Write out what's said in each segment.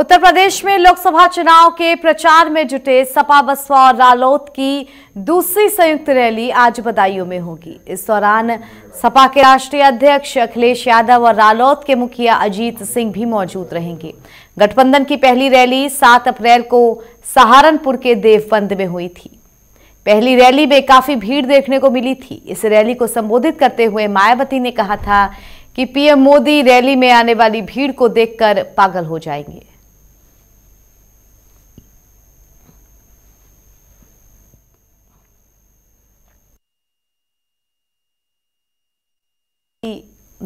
उत्तर प्रदेश में लोकसभा चुनाव के प्रचार में जुटे सपा बसपा और रालोद की दूसरी संयुक्त रैली आज बदायूं में होगी इस दौरान सपा के राष्ट्रीय अध्यक्ष अखिलेश यादव और रालोद के मुखिया अजीत सिंह भी मौजूद रहेंगे गठबंधन की पहली रैली 7 अप्रैल को सहारनपुर के देवबंद में हुई थी पहली रैली में काफी भीड़ देखने को मिली थी इस रैली को संबोधित करते हुए मायावती ने कहा था कि पीएम मोदी रैली में आने वाली भीड़ को देखकर पागल हो जाएंगे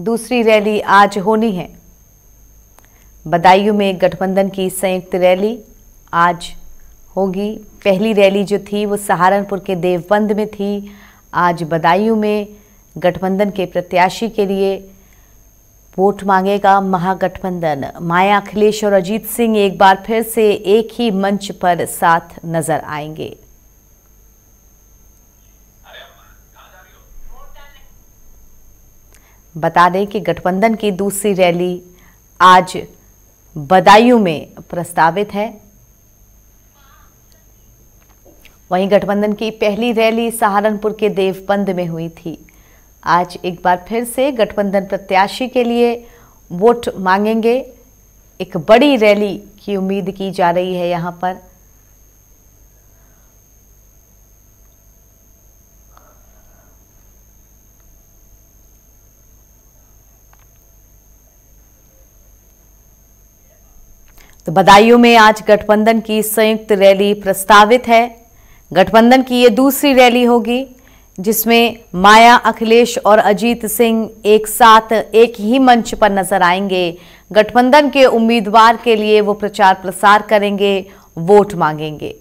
दूसरी रैली आज होनी है बदायूं में गठबंधन की संयुक्त रैली आज होगी पहली रैली जो थी वो सहारनपुर के देवबंद में थी आज बदायूं में गठबंधन के प्रत्याशी के लिए वोट मांगेगा महागठबंधन माया अखिलेश और अजीत सिंह एक बार फिर से एक ही मंच पर साथ नजर आएंगे बता दें कि गठबंधन की दूसरी रैली आज बदायूं में प्रस्तावित है वहीं गठबंधन की पहली रैली सहारनपुर के देवबंद में हुई थी आज एक बार फिर से गठबंधन प्रत्याशी के लिए वोट मांगेंगे एक बड़ी रैली की उम्मीद की जा रही है यहाँ पर तो बदायूं में आज गठबंधन की संयुक्त रैली प्रस्तावित है गठबंधन की ये दूसरी रैली होगी जिसमें माया अखिलेश और अजीत सिंह एक साथ एक ही मंच पर नजर आएंगे गठबंधन के उम्मीदवार के लिए वो प्रचार प्रसार करेंगे वोट मांगेंगे